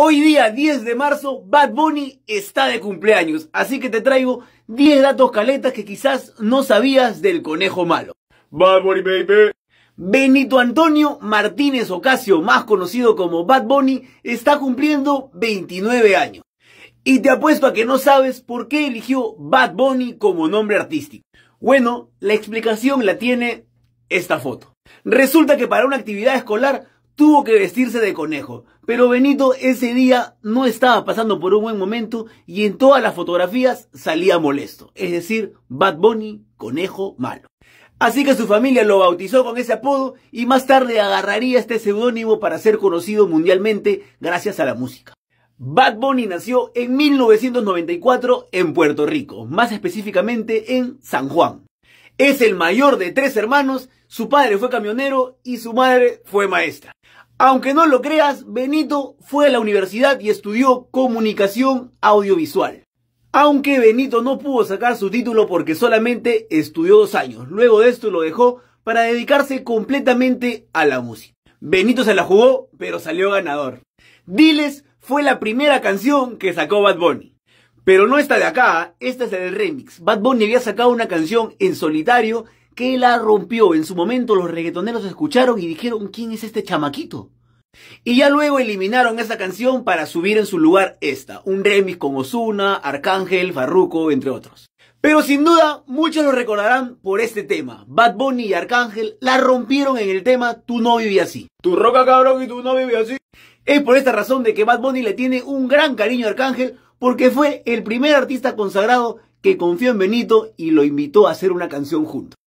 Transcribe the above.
Hoy día 10 de marzo, Bad Bunny está de cumpleaños, así que te traigo 10 datos caletas que quizás no sabías del conejo malo. Bad Bunny baby. Benito Antonio Martínez Ocasio, más conocido como Bad Bunny, está cumpliendo 29 años. Y te apuesto a que no sabes por qué eligió Bad Bunny como nombre artístico. Bueno, la explicación la tiene esta foto. Resulta que para una actividad escolar tuvo que vestirse de conejo. Pero Benito ese día no estaba pasando por un buen momento y en todas las fotografías salía molesto. Es decir, Bad Bunny, conejo malo. Así que su familia lo bautizó con ese apodo y más tarde agarraría este seudónimo para ser conocido mundialmente gracias a la música. Bad Bunny nació en 1994 en Puerto Rico, más específicamente en San Juan. Es el mayor de tres hermanos su padre fue camionero y su madre fue maestra. Aunque no lo creas, Benito fue a la universidad y estudió comunicación audiovisual. Aunque Benito no pudo sacar su título porque solamente estudió dos años. Luego de esto lo dejó para dedicarse completamente a la música. Benito se la jugó, pero salió ganador. Diles fue la primera canción que sacó Bad Bunny. Pero no esta de acá, esta es el remix. Bad Bunny había sacado una canción en solitario que la rompió. En su momento los reggaetoneros escucharon y dijeron, ¿quién es este chamaquito? Y ya luego eliminaron esa canción para subir en su lugar esta, un remix con Osuna, Arcángel, Farruko, entre otros. Pero sin duda, muchos lo recordarán por este tema. Bad Bunny y Arcángel la rompieron en el tema Tú no vivías así. Tu roca cabrón y tú no viví así. Es por esta razón de que Bad Bunny le tiene un gran cariño a Arcángel porque fue el primer artista consagrado que confió en Benito y lo invitó a hacer una canción junto.